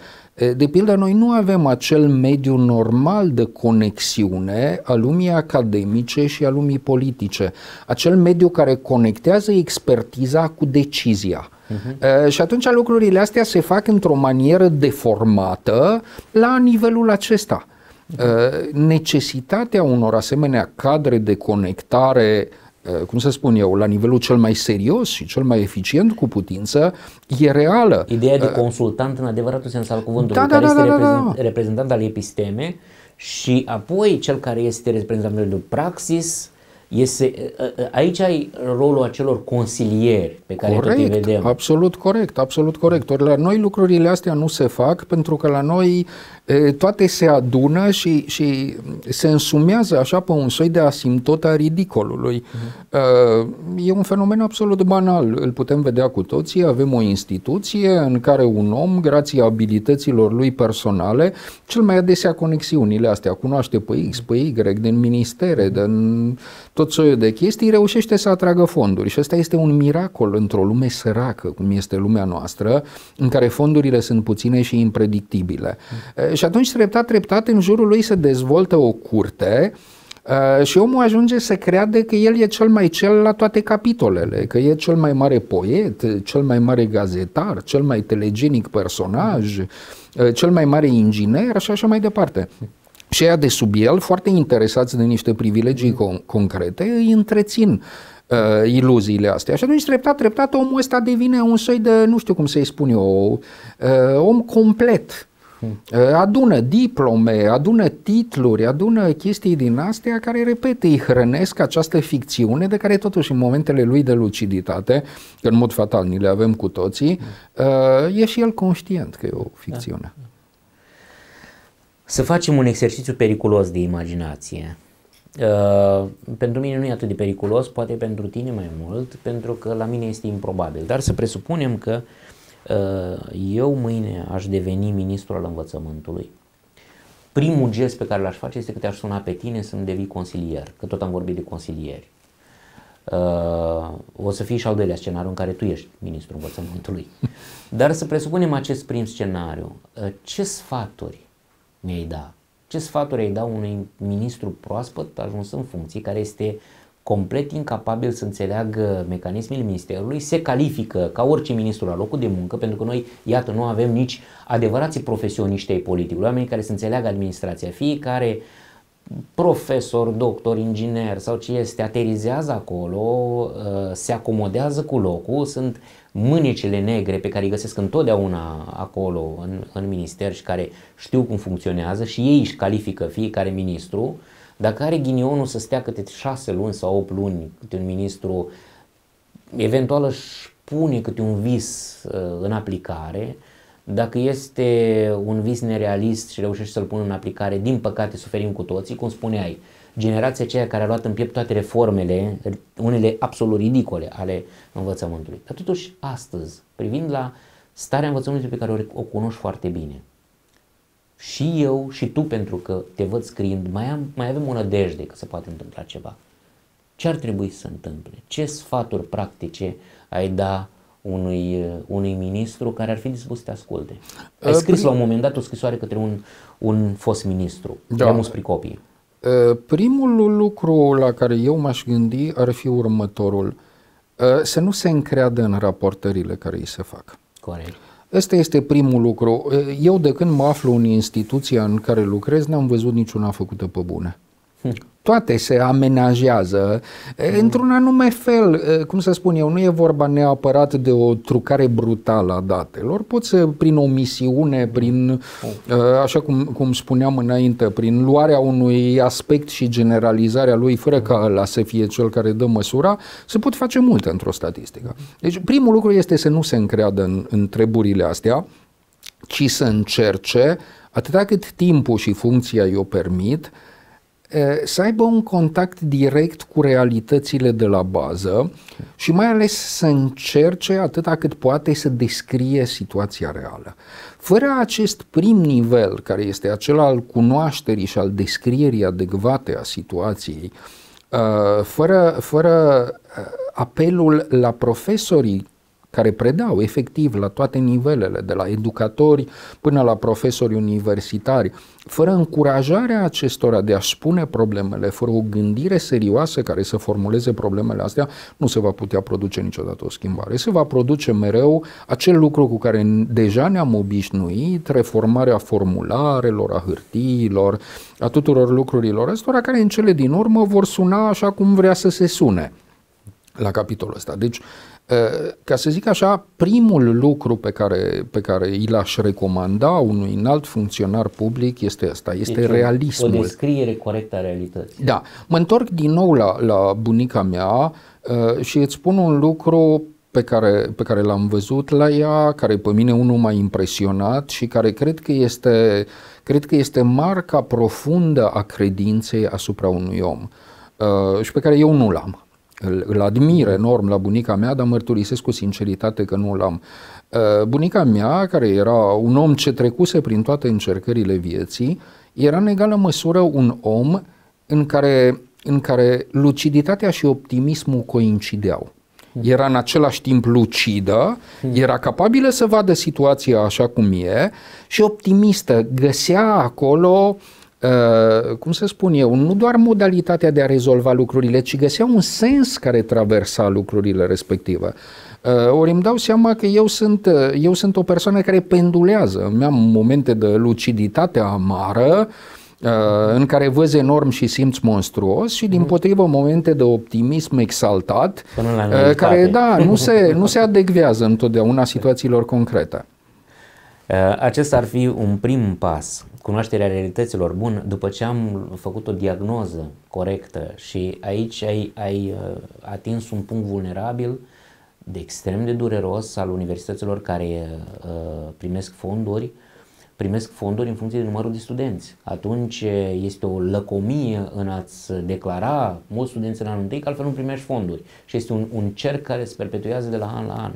De pildă, noi nu avem acel mediu normal de conexiune a lumii academice și a lumii politice. Acel mediu care conectează expertiza cu decizia. Uh-huh. Și atunci lucrurile astea se fac într-o manieră deformată la nivelul acesta. Uh-huh. Necesitatea unor asemenea cadre de conectare uh, Eh, cum să spun eu, la nivelul cel mai serios și cel mai eficient cu putință, e reală. Ideea de eh, consultant în adevăratul sens al cuvântului, da, care da, da, este da, da, da, da. reprezentant al episteme și apoi cel care este reprezentant de praxis, este, eh, aici ai rolul acelor consilieri pe care corect, tot îi vedem. Absolut corect, absolut corect. Ori la noi lucrurile astea nu se fac pentru că la noi toate se adună și, și se însumează așa pe un soi de asimptota ridicolului. mm E un fenomen absolut banal, îl putem vedea cu toții, avem o instituție în care un om, grație abilităților lui personale, cel mai adesea conexiunile astea, cunoaște pe X, pe Y, din ministere, mhm. din tot soiul de chestii, reușește să atragă fonduri și ăsta este un miracol într-o lume săracă, cum este lumea noastră, în care fondurile sunt puține și impredictibile. mm și atunci treptat, treptat în jurul lui se dezvoltă o curte Uh, și omul ajunge să creadă că el e cel mai cel la toate capitolele, că e cel mai mare poet, cel mai mare gazetar, cel mai telegenic personaj, uh, cel mai mare inginer și așa mai departe. Și aia de sub el, foarte interesați de niște privilegii con- concrete, îi întrețin uh, iluziile astea. Și atunci, treptat, treptat, omul ăsta devine un soi de, nu știu cum să-i spun eu, uh, om complet Hm. Eh, adună diplome, adună titluri, adună chestii din astea care, repet, îi hrănesc această ficțiune de care totuși în momentele lui de luciditate, că în mod fatal ni le avem cu toții, eh, e și el conștient că e o ficțiune. Da. Să facem un exercițiu periculos de imaginație. Uh, pentru mine nu e atât de periculos, poate pentru tine mai mult, pentru că la mine este improbabil. Dar să presupunem că uh, Uh, eu mâine aș deveni ministru al învățământului, primul gest pe care l-aș face este că te-aș suna pe tine să-mi devii consilier, că tot am vorbit de consilieri. Uh, o să fie și al doilea scenariu în care tu ești ministrul învățământului. Dar să presupunem acest prim scenariu. Uh, ce sfaturi mi-ai da? Ce sfaturi ai da unui ministru proaspăt ajuns în funcție, care este complet incapabil să înțeleagă mecanismele ministerului, se califică ca orice ministru la locul de muncă, pentru că noi, iată, nu avem nici adevărații profesioniști ai politicului, oamenii care să înțeleagă administrația, fiecare profesor, doctor, inginer sau ce este, aterizează acolo, uh, se acomodează cu locul, sunt mânecele negre pe care îi găsesc întotdeauna acolo în, în minister și care știu cum funcționează și ei își califică fiecare ministru dacă are ghinionul să stea câte șase luni sau opt luni câte un ministru, eventual își pune câte un vis uh, în aplicare, dacă este un vis nerealist și reușește să-l pună în aplicare, din păcate suferim cu toții, cum spuneai, generația aceea care a luat în piept toate reformele, unele absolut ridicole ale învățământului. Dar totuși, astăzi, privind la starea învățământului pe care o cunoști foarte bine, și eu și tu pentru că te văd scriind, mai, am, mai avem o nădejde că se poate întâmpla ceva. Ce ar trebui să întâmple? Ce sfaturi practice ai da unui, unui ministru care ar fi dispus să te asculte? Ai uh, scris la un moment dat o scrisoare către un, un fost ministru, da. Remus Pricopie. Uh, primul lucru la care eu m-aș gândi ar fi următorul. Uh, să nu se încreadă în raportările care îi se fac. Corect. Ăsta este primul lucru. Eu de când mă aflu în instituția în care lucrez, n-am văzut niciuna făcută pe bune. Hm toate se amenajează mm. într-un anume fel, cum să spun eu, nu e vorba neapărat de o trucare brutală a datelor, poți să, prin omisiune, mm. prin, mm. așa cum, cum spuneam înainte, prin luarea unui aspect și generalizarea lui, fără ca ăla să fie cel care dă măsura, se pot face multe într-o statistică. Deci primul lucru este să nu se încreadă în, în treburile astea, ci să încerce, atâta cât timpul și funcția i-o permit, uh, să aibă un contact direct cu realitățile de la bază și mai ales să încerce atâta cât poate să descrie situația reală. Fără acest prim nivel, care este acela al cunoașterii și al descrierii adecvate a situației, fără, fără apelul la profesorii care predau efectiv la toate nivelele, de la educatori până la profesori universitari, fără încurajarea acestora de a spune problemele, fără o gândire serioasă care să formuleze problemele astea, nu se va putea produce niciodată o schimbare. Se va produce mereu acel lucru cu care deja ne-am obișnuit, reformarea formularelor, a hârtiilor, a tuturor lucrurilor astea, care în cele din urmă vor suna așa cum vrea să se sune la capitolul ăsta. Deci, Eh, ca să zic așa, primul lucru pe care, pe care îl aș recomanda unui înalt funcționar public este asta, este deci realismul. O descriere corectă a realității. Da. Mă întorc din nou la, la bunica mea uh, și îți spun un lucru pe care, pe care l-am văzut la ea, care pe mine unul m-a impresionat și care cred că este, cred că este marca profundă a credinței asupra unui om uh, și pe care eu nu l-am îl, îl admir enorm la bunica mea, dar mărturisesc cu sinceritate că nu l-am. Uh, bunica mea, care era un om ce trecuse prin toate încercările vieții, era în egală măsură un om în care, în care luciditatea și optimismul coincideau. Era în același timp lucidă, era capabilă să vadă situația așa cum e și optimistă. Găsea acolo uh, Uh, cum să spun eu, nu doar modalitatea de a rezolva lucrurile, ci găsea un sens care traversa lucrurile respective. Uh, ori îmi dau seama că eu sunt, uh, eu sunt o persoană care pendulează. Mi-am momente de luciditate amară, uh, în care văzi enorm și simți monstruos și din mhm. potrivă momente de optimism exaltat care da, nu se, nu se adecvează întotdeauna situațiilor concrete. Acesta ar fi un prim pas cunoașterea realităților. Bun, după ce am făcut o diagnoză corectă și aici ai, ai uh, atins un punct vulnerabil de extrem de dureros al universităților care uh, primesc fonduri, primesc fonduri în funcție de numărul de studenți. Atunci uh, este o lăcomie în a-ți declara mulți studenți în anul întâi, că altfel nu primești fonduri. Și este un, un cerc care se perpetuează de la an la an.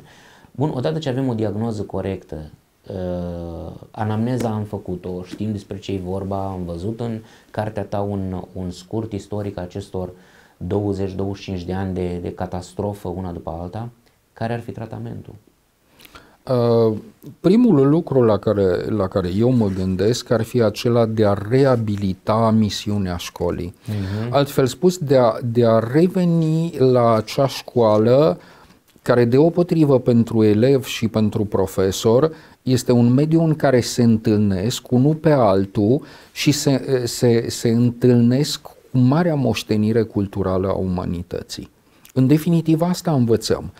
Bun, odată ce avem o diagnoză corectă, uh, anamneza am făcut-o, știm despre ce e vorba, am văzut în cartea ta un, un scurt istoric acestor 20-25 de ani de, de catastrofă una după alta. Care ar fi tratamentul? Uh, primul lucru la care, la care eu mă gândesc ar fi acela de a reabilita misiunea școlii. Uh-huh. Altfel spus, de a, de a reveni la acea școală care deopotrivă pentru elev și pentru profesor este un mediu în care se întâlnesc unul pe altul și se, eh, se, se întâlnesc cu marea moștenire culturală a umanității. În definitiv, asta învățăm.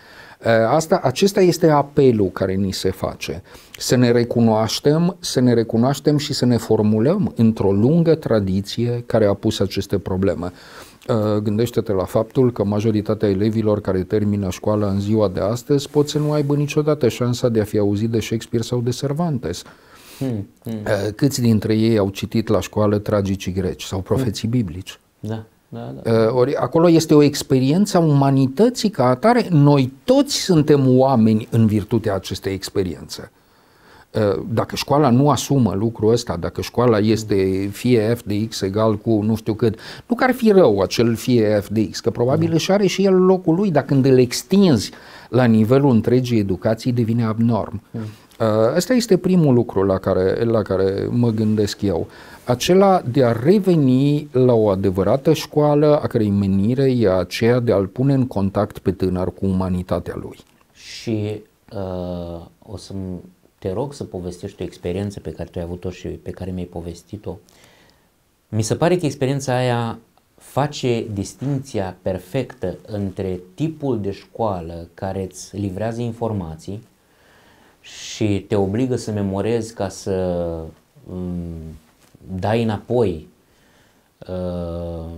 Eh, asta, acesta este apelul care ni se face. Să ne recunoaștem, să ne recunoaștem și să ne formulăm într-o lungă tradiție care a pus aceste probleme. Uh, gândește-te la faptul că majoritatea elevilor care termină școala în ziua de astăzi pot să nu aibă niciodată șansa de a fi auzit de Shakespeare sau de Cervantes. Hmm, hmm. Uh, câți dintre ei au citit la școală tragicii greci sau profeții hmm. biblici? Da. Da, da. Uh, ori acolo este o experiență a umanității ca atare. Noi toți suntem oameni în virtutea acestei experiențe. Ă, dacă școala nu asumă lucrul ăsta, dacă școala este fie f de x egal cu nu știu cât, nu că ar fi rău acel fie f de x, că probabil mm. își are și el locul lui, dar când îl extinzi la nivelul întregii educații devine abnorm. Mm. Da. Asta ă, este primul lucru la care, la care mă gândesc eu. Acela de a reveni la o adevărată școală a cărei menire e aceea de a-l pune în contact pe tânăr cu umanitatea lui. Și uh, o să-mi te rog să povestești o experiență pe care tu ai avut-o și pe care mi-ai povestit-o. Mi se pare că experiența aia face distinția perfectă între tipul de școală care îți livrează informații și te obligă să memorezi ca să mm, dai înapoi uh,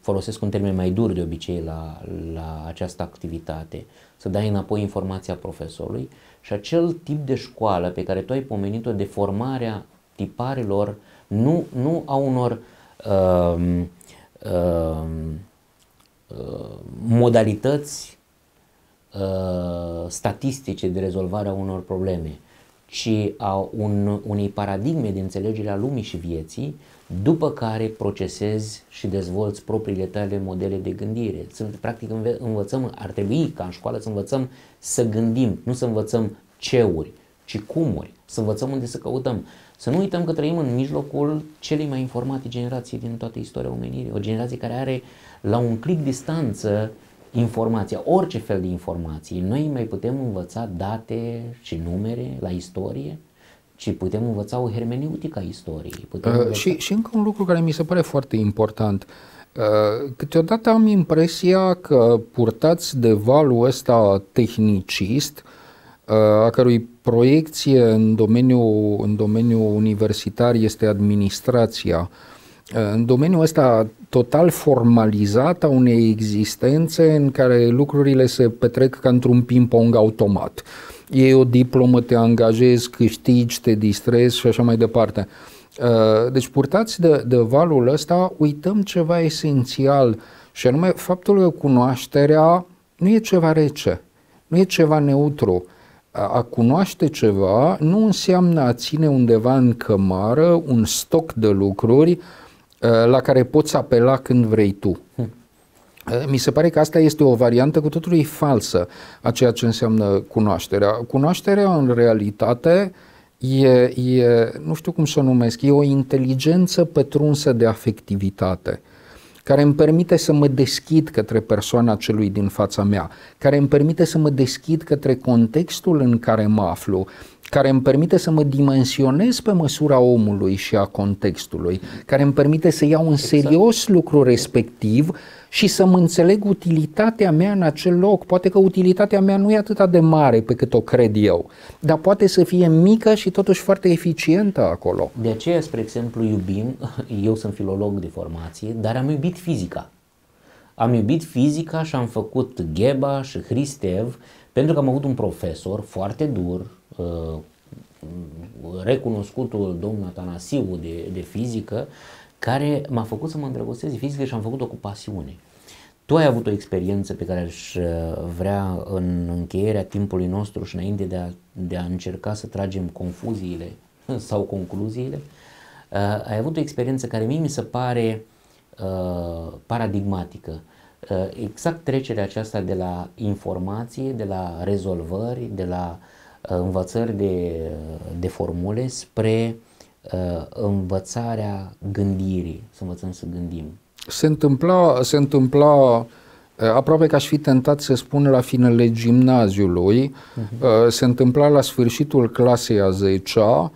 folosesc un termen mai dur de obicei la, la această activitate, să dai înapoi informația profesorului, și acel tip de școală pe care tu ai pomenit-o de formarea tiparelor, nu, nu a unor uh, uh, uh, modalități uh, statistice de rezolvare a unor probleme, ci a un, unei paradigme de înțelegere a lumii și vieții, după care procesezi și dezvolți propriile tale modele de gândire. Sunt, practic învățăm, ar trebui ca în școală să învățăm să gândim, nu să învățăm ceuri, ci cumuri, să învățăm unde să căutăm. Să nu uităm că trăim în mijlocul celei mai informate generații din toată istoria omenirii, o generație care are la un clic distanță informația, orice fel de informații. Noi mai putem învăța date și numere la istorie, ci putem învăța o hermeneutică a istoriei. Putem uh, învăța... și, și încă un lucru care mi se pare foarte important. Uh, câteodată am impresia că purtați de valul ăsta tehnicist, uh, a cărui proiecție în domeniul, în domeniul universitar este administrația, uh, în domeniul ăsta total formalizat a unei existențe în care lucrurile se petrec ca într-un ping-pong automat. E o diplomă, te angajezi, câștigi, te distrezi și așa mai departe. Uh, deci purtați de, de valul ăsta, uităm ceva esențial și anume faptul că cunoașterea nu e ceva rece, nu e ceva neutru. A cunoaște ceva nu înseamnă a ține undeva în cămară un stoc de lucruri uh, Eh, la care poți apela când vrei tu. Eh, mi se pare că asta este o variantă cu totul falsă a ceea ce înseamnă cunoașterea. Cunoașterea, în realitate, e, e, nu știu cum să o numesc, e o inteligență pătrunsă de afectivitate care îmi permite să mă deschid către persoana celui din fața mea, care îmi permite să mă deschid către contextul în care mă aflu, care îmi permite să mă dimensionez pe măsura omului și a contextului, care îmi permite să iau în exact. serios lucrul respectiv și să mă înțeleg utilitatea mea în acel loc. Poate că utilitatea mea nu e atât de mare pe cât o cred eu, dar poate să fie mică și totuși foarte eficientă acolo. De aceea, spre exemplu, iubim, eu sunt filolog de formație, dar am iubit fizica. Am iubit fizica și am făcut Gheba și Hristev pentru că am avut un profesor foarte dur, Mm, recunoscutul domnul Atanasiu de, de fizică, care m-a făcut să mă îndrăgostez de fizică și am făcut-o cu pasiune. Tu ai avut o experiență pe care aș uh, vrea în încheierea timpului nostru și înainte de a, de a încerca să tragem confuziile sau concluziile, uh, ai avut o experiență care mie mi se pare uh, paradigmatică. Uh, exact trecerea aceasta de la informație, de la rezolvări, de la uh, Uh, învățări de, de formule spre uh, învățarea gândirii, să învățăm să gândim. Se întâmpla, se întâmpla uh, aproape că aș fi tentat să spun la finele gimnaziului, uh-huh. se întâmpla la sfârșitul clasei a 10-a,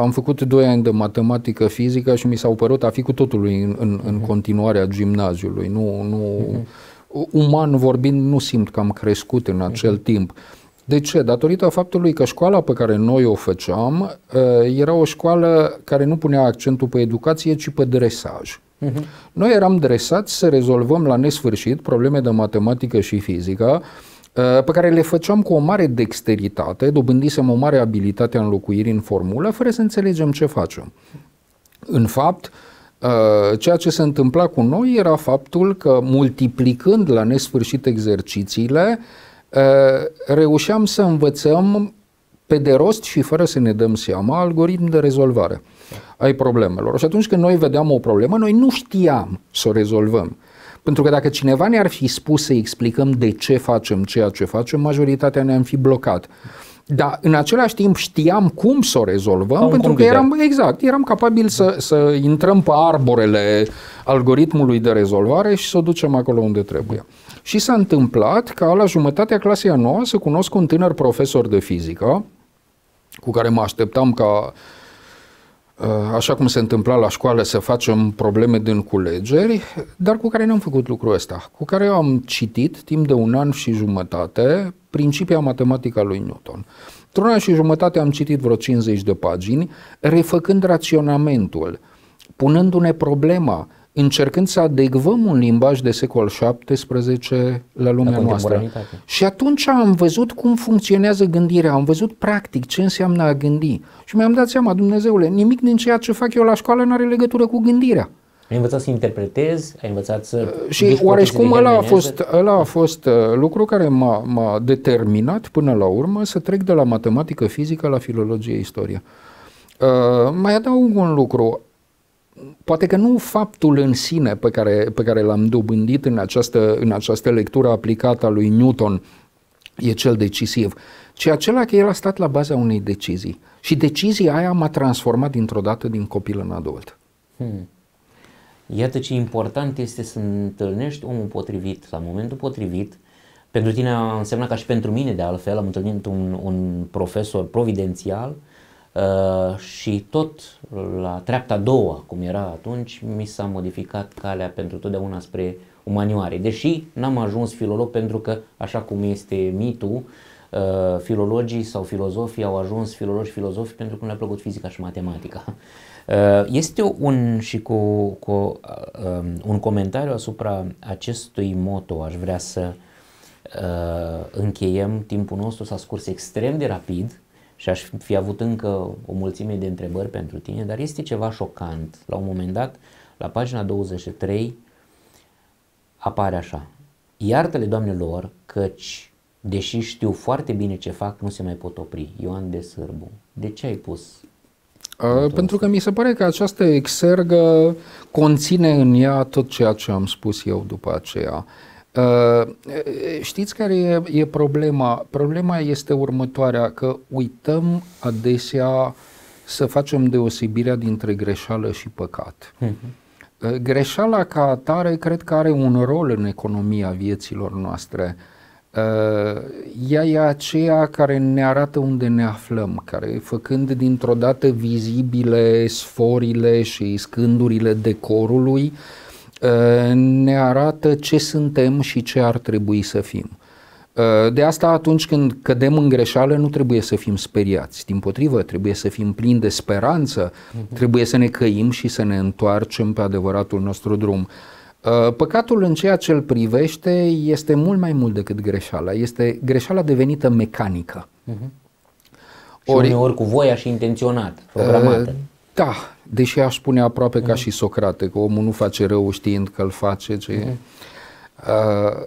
am făcut 2 ani de matematică fizică și mi s-au părut a fi cu totul în, în, uh-huh. în mhm. continuarea gimnaziului. Nu, nu, uh-huh. Uman vorbind, nu simt că am crescut în acel uh-huh. timp. Uh, de ce? Datorită faptului că școala pe care noi o făceam eh, era o școală care nu punea accentul pe educație, ci pe dresaj. Uh-huh. Noi eram dresați să rezolvăm la nesfârșit probleme de matematică și fizică, eh, pe care le făceam cu o mare dexteritate, dobândisem o mare abilitate în locuiri în formulă, fără să înțelegem ce facem. În fapt, eh, ceea ce se întâmpla cu noi era faptul că multiplicând la nesfârșit exercițiile, Ă, reușeam să învățăm pe de rost și fără să ne dăm seama algoritm de rezolvare ai problemelor. Și atunci când noi vedeam o problemă, noi nu știam să o rezolvăm. Pentru că dacă cineva ne-ar fi spus să explicăm de ce facem ceea ce facem, majoritatea ne-am fi blocat. Dar în același timp știam cum să o rezolvăm, Ca pentru că eram, exact, eram capabili să, să intrăm pe arborele algoritmului de rezolvare și să o ducem acolo unde trebuie. Și s-a întâmplat ca la jumătatea clasei a noua să cunosc un tânăr profesor de fizică, cu care mă așteptam ca, uh, așa cum se întâmpla la școală, să facem probleme din culegeri, dar cu care n-am făcut lucrul ăsta, cu care am citit timp de un an și jumătate Principia a lui Newton. Într-un an și jumătate am citit vreo 50 de pagini, refăcând raționamentul, punându-ne problema, încercând să adecvăm un limbaj de secol XVII la lumea la noastră. Și atunci am văzut cum funcționează gândirea, am văzut practic ce înseamnă a gândi. Și mi-am dat seama, Dumnezeule, nimic din ceea ce fac eu la școală nu are legătură cu gândirea. Ai învățat să interpretezi, ai învățat să... Și cum ăla a fost, ăla a fost uh, lucru care m-a, m-a determinat până la urmă să trec de la matematică, fizică la filologie, istorie. Uh, mai adaug un lucru poate că nu faptul în sine pe care, pe care l-am dobândit în această, în această lectură aplicată a lui Newton e cel decisiv, ci acela că el a stat la baza unei decizii. Și decizia aia m-a transformat dintr-o dată din copil în adult. Hmm. Iată ce important este să întâlnești omul potrivit, la momentul potrivit. Pentru tine a însemnat ca și pentru mine, de altfel, am întâlnit un, un profesor providențial uh, Uh, și tot la treapta a doua, cum era atunci, mi s-a modificat calea pentru totdeauna spre umanioare. Deși n-am ajuns filolog pentru că, așa cum este mitul, uh, filologii sau filozofii au ajuns filologi filozofi pentru că nu le-a plăcut fizica și matematica. Uh, este un și cu, cu um, un comentariu asupra acestui moto aș vrea să încheiem. Timpul nostru s-a scurs extrem de rapid și aș fi avut încă o mulțime de întrebări pentru tine, dar este ceva șocant. La un moment dat, la pagina 23, apare așa. Iartă-le, doamnelor, căci, deși știu foarte bine ce fac, nu se mai pot opri. Ioan de Sârbu. De ce ai pus pentru că mi se pare că această exergă conține în ea tot ceea ce am spus eu după aceea. Uh, știți care e, e problema? Problema este următoarea, că uităm adesea să facem deosebirea dintre greșeală și păcat. Uh-huh. Greșeala ca atare cred că are un rol în economia vieților noastre. Uh, ea e aceea care ne arată unde ne aflăm, care făcând dintr-o dată vizibile sforile și scândurile decorului, Uh, ne arată ce suntem și ce ar trebui să fim. Uh, de asta atunci când cădem în greșeală nu trebuie să fim speriați, din potrivă trebuie să fim plini de speranță, uh-huh. trebuie să ne căim și să ne întoarcem pe adevăratul nostru drum. Uh, păcatul în ceea ce îl privește este mult mai mult decât greșeala, este greșeala devenită mecanică. Uh-huh. Și Ori, uneori cu voia și intenționat, programată. Uh, da, deși aș spune aproape mm. ca și Socrate, că omul nu face rău știind că îl face, ce mm. Uh, uh,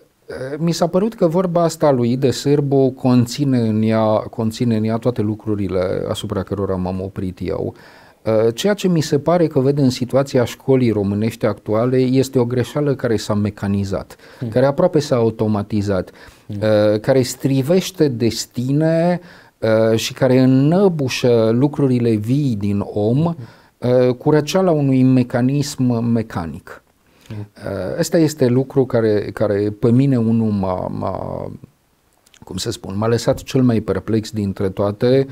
mi s-a părut că vorba asta lui de Sârbu conține în ea, conține în ea toate lucrurile asupra cărora m-am oprit eu. Uh, ceea ce mi se pare că vede în situația școlii românești actuale este o greșeală care s-a mecanizat, mm. care aproape s-a automatizat, mm. Uh, care strivește destine și care înnăbușă lucrurile vii din om mm Uh, curăceala unui mecanism mecanic. Asta uh, este lucru care, care pe mine unul m-a, m-a cum să spun, m-a lăsat cel mai perplex dintre toate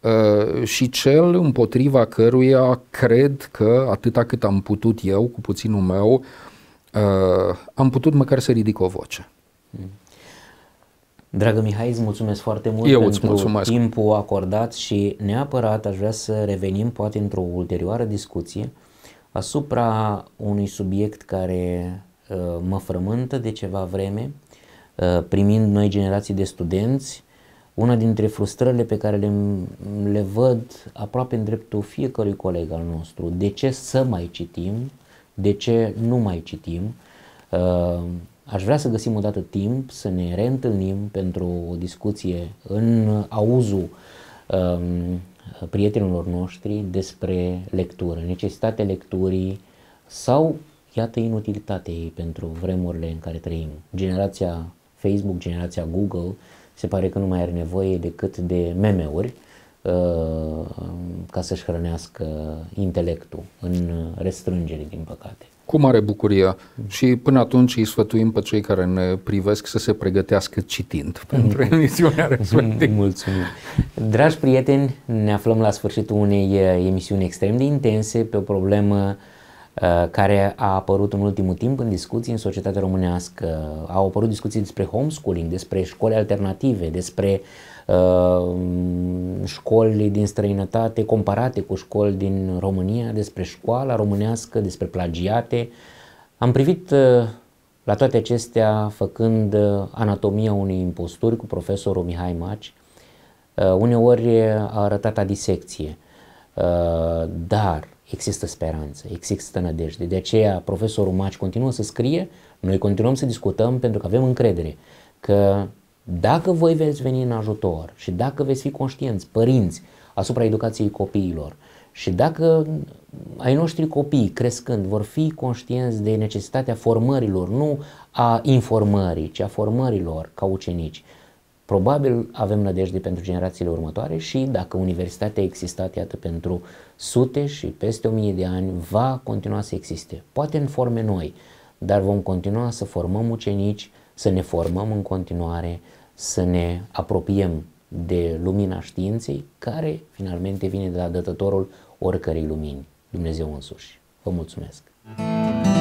uh, și cel împotriva căruia cred că atâta cât am putut eu, cu puținul meu, am putut măcar să ridic o voce. Mm. Dragă Mihai, îți mulțumesc foarte mult Eu pentru mulțumesc. timpul acordat și neapărat aș vrea să revenim poate într-o ulterioară discuție asupra unui subiect care uh, mă frământă de ceva vreme, uh, primind noi generații de studenți, una dintre frustrările pe care le, le văd aproape în dreptul fiecărui coleg al nostru. De ce să mai citim? De ce nu mai citim? Uh, Aș vrea să găsim o dată timp să ne reîntâlnim pentru o discuție în auzul um, prietenilor noștri despre lectură, necesitatea lecturii sau, iată, inutilitatea ei pentru vremurile în care trăim. Generația Facebook, generația Google, se pare că nu mai are nevoie decât de meme-uri uh, ca să-și hrănească intelectul în restrângere, din păcate. Cu mare bucurie și până atunci îi sfătuim pe cei care ne privesc să se pregătească citind pentru mm. emisiunea respectivă. Mm, mulțumim! Dragi prieteni, ne aflăm la sfârșitul unei eh, emisiuni extrem de intense pe o problemă uh, care a apărut în ultimul timp în discuții în societatea românească. Au apărut discuții despre homeschooling, despre școli alternative, despre uh, Uh, școli din străinătate comparate cu școli din România, despre școala românească, despre plagiate. Am privit uh, la toate acestea făcând uh, anatomia unei imposturi cu profesorul Mihai Maci. Uneori a arătat adisecție, dar există speranță, există nădejde. De aceea profesorul Maci continuă să scrie, noi continuăm să discutăm pentru că avem încredere că dacă voi veți veni în ajutor și dacă veți fi conștienți, părinți, asupra educației copiilor și dacă ai noștri copii crescând vor fi conștienți de necesitatea formărilor, nu a informării, ci a formărilor ca ucenici, probabil avem nădejde pentru generațiile următoare și dacă universitatea a existat, iată, pentru sute și peste o mie de ani, va continua să existe, poate în forme noi, dar vom continua să formăm ucenici, să ne formăm în continuare, să ne apropiem de lumina științei care finalmente vine de la dătătorul oricărei lumini, Dumnezeu însuși. Vă mulțumesc! Muzica